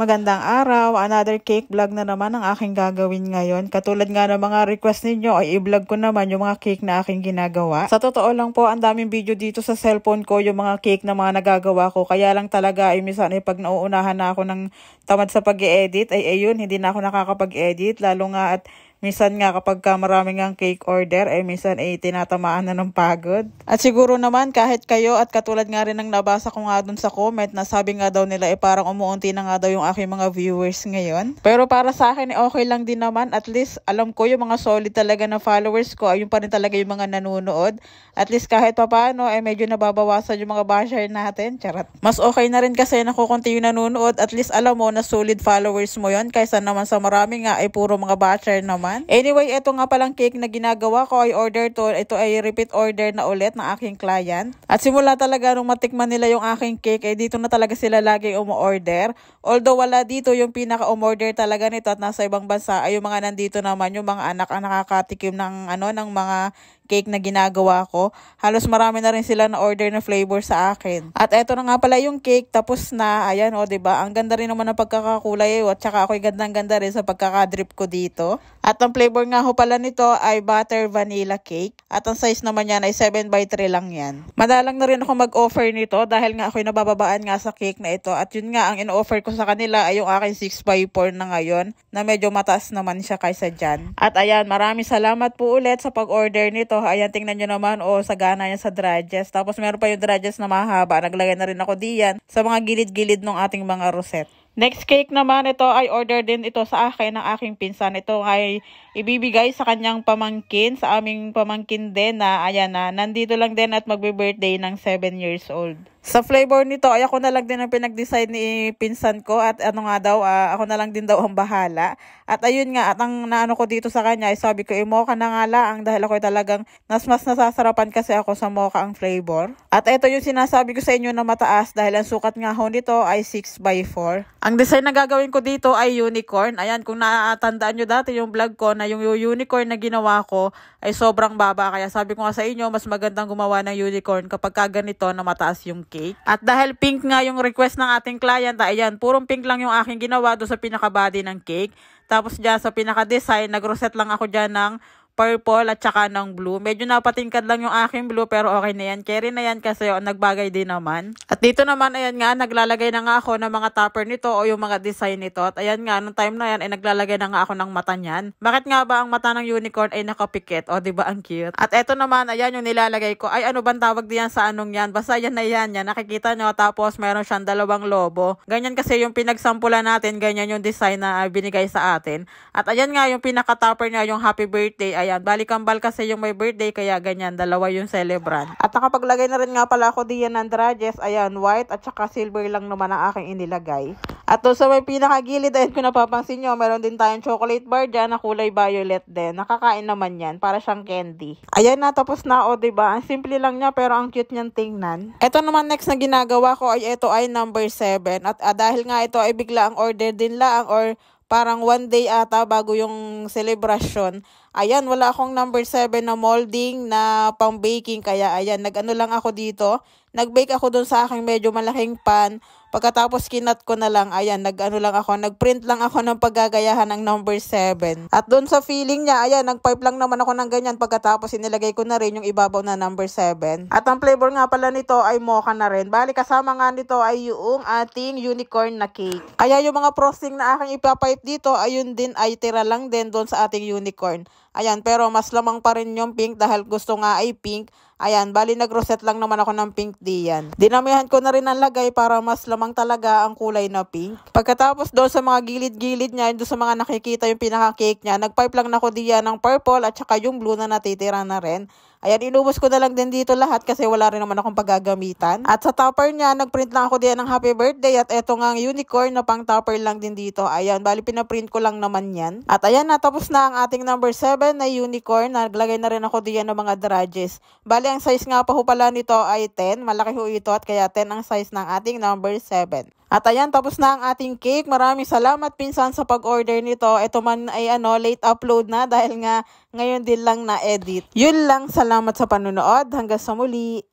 Magandang araw, another cake vlog na naman ang aking gagawin ngayon. Katulad nga ng mga request ninyo ay i-vlog ko naman yung mga cake na aking ginagawa. Sa totoo lang po, ang daming video dito sa cellphone ko yung mga cake na mga nagagawa ko. Kaya lang talaga ay minsan ay pag nauunahan na ako ng tamad sa pag-edit, ay ayun, hindi na ako nakakapag-edit. Lalo nga at Minsan nga kapag ka marami ang cake order, eh minsan eh tinatamaan na ng pagod. At siguro naman kahit kayo at katulad nga rin ng nabasa ko nga dun sa comment na sabi nga daw nila eh parang umuunti na nga daw yung aking mga viewers ngayon. Pero para sa akin eh okay lang din naman. At least alam ko yung mga solid talaga na followers ko, yung pa rin talaga yung mga nanonood. At least kahit pa paano eh medyo nababawasan yung mga basher natin. Charot. Mas okay na rin kasi na kukunti yung nanonood. At least alam mo na solid followers mo yon kaysa naman sa marami nga ay eh, puro mga basher naman naman. Anyway, ito nga palang cake na ginagawa ko ay order to. Ito ay repeat order na ulit ng aking client. At simula talaga nung matikman nila yung aking cake, eh dito na talaga sila lagi umu-order. Although wala dito yung pinaka-umorder talaga nito at nasa ibang bansa ay yung mga nandito naman, yung mga anak ang nakakatikim ng, ano, ng mga cake na ginagawa ko. Halos marami na rin sila na order na flavor sa akin. At eto na nga pala yung cake, tapos na, ayan o, oh, ba diba? Ang ganda rin naman ng pagkakakulay, eh, oh, at saka ako'y gandang-ganda rin sa pagkakadrip ko dito. At ang flavor nga ho pala nito ay butter vanilla cake. At ang size naman yan ay 7 by 3 lang yan. Madalang na rin ako mag-offer nito dahil nga ako'y nabababaan nga sa cake na ito. At yun nga, ang in-offer ko sa kanila ay yung aking 6 by 4 na ngayon na medyo mataas naman siya kaysa dyan. At ayan, maraming salamat po ulit sa pag-order nito. Ayan, tingnan nyo naman o oh, sagana niya sa dredges. Tapos meron pa yung dredges na mahaba. Naglagay na rin ako diyan sa mga gilid-gilid ng ating mga rosette. Next cake naman, ito I order din ito sa akin ng aking pinsan. Ito ay ibibigay sa kanyang pamangkin, sa aming pamangkin din na ayan na, nandito lang din at magbe-birthday ng 7 years old. Sa flavor nito, ay ako na lang din ang pinag-decide ni pinsan ko at ano nga daw, uh, ako na lang din daw ang bahala. At ayun nga, at ang naano ko dito sa kanya, ay sabi ko, imoka eh, na nga lang dahil ako talagang nas mas nasasarapan kasi ako sa mocha ang flavor. At ito yung sinasabi ko sa inyo na mataas dahil ang sukat nga ho nito ay 6x4. Ang design na gagawin ko dito ay unicorn. Ayan, kung natatandaan nyo dati yung vlog ko na yung unicorn na ginawa ko ay sobrang baba. Kaya sabi ko nga sa inyo, mas magandang gumawa ng unicorn kapag ka ganito na mataas yung cake. At dahil pink nga yung request ng ating client, ayan, purong pink lang yung aking ginawa do sa pinakabody ng cake. Tapos dyan sa pinaka-design, nag lang ako dyan ng purple at saka ng blue. Medyo napatingkad lang yung aking blue pero okay na yan. Carry na yan kasi oh, nagbagay din naman. At dito naman, ayan nga, naglalagay na nga ako ng mga topper nito o yung mga design nito. At ayan nga, nung time na yan, ay naglalagay na nga ako ng mata niyan. Bakit nga ba ang mata ng unicorn ay nakapikit? O, di ba ang cute? At eto naman, ayan yung nilalagay ko. Ay, ano bang tawag diyan sa anong yan? Basta yan na yan, yan. Nakikita nyo. Tapos, meron siyang dalawang lobo. Ganyan kasi yung pinagsampulan natin, ganyan yung design na binigay sa atin. At ayan nga, yung pinaka-topper niya, yung happy birthday, Ayan, balikambal kasi yung may birthday, kaya ganyan, dalawa yung celebrant. At nakapaglagay na rin nga pala ako diyan ng dredges. Ayan, white at saka silver lang naman ang aking inilagay. At doon sa may pinakagilid, ayun kung napapansin nyo, meron din tayong chocolate bar dyan na kulay violet din. Nakakain naman yan, para siyang candy. Ayan na, tapos na o, oh, ba diba? Ang simple lang niya, pero ang cute niyang tingnan. Ito naman next na ginagawa ko ay ito ay number 7. At ah, dahil nga ito ay bigla ang order din lang or parang one day ata bago yung celebration. Ayan, wala akong number 7 na molding na pang baking. Kaya ayan, nag-ano lang ako dito. Nag-bake ako dun sa aking medyo malaking pan. Pagkatapos kinat ko na lang, ayan, nag-ano lang ako, nag-print lang ako ng paggagayahan ng number 7. At dun sa feeling niya, ayan, nag-pipe lang naman ako ng ganyan. Pagkatapos inilagay ko na rin yung ibabaw na number 7. At ang flavor nga pala nito ay mocha na rin. Bali, kasama nga nito ay yung ating unicorn na cake. Kaya yung mga frosting na aking ipapipe dito, ayun din ay tira lang din dun sa ating unicorn. Ayan, pero mas lamang pa rin yung pink dahil gusto nga ay pink. Ayan, bali nag-reset lang naman ako ng pink diyan. Dinamihan ko na rin ang lagay para mas lamang talaga ang kulay na pink. Pagkatapos doon sa mga gilid-gilid niya, doon sa mga nakikita yung pinaka-cake niya, nagpipe lang na ako diyan ng purple at saka yung blue na natitira na rin. Ayan, inubos ko na lang din dito lahat kasi wala rin naman akong paggagamitan. At sa topper niya, nagprint lang ako din ng happy birthday at eto nga unicorn na pang topper lang din dito. Ayan, bali pinaprint ko lang naman yan. At ayan, natapos na ang ating number 7 na unicorn. Naglagay na rin ako diyan ng mga dredges. Bali, ang size nga pa ho pala nito ay 10. Malaki ho ito at kaya 10 ang size ng ating number 7. At ayan, tapos na ang ating cake. Maraming salamat pinsan sa pag-order nito. Ito man ay ano, late upload na dahil nga ngayon din lang na-edit. Yun lang, salamat sa panunood. Hanggang sa muli.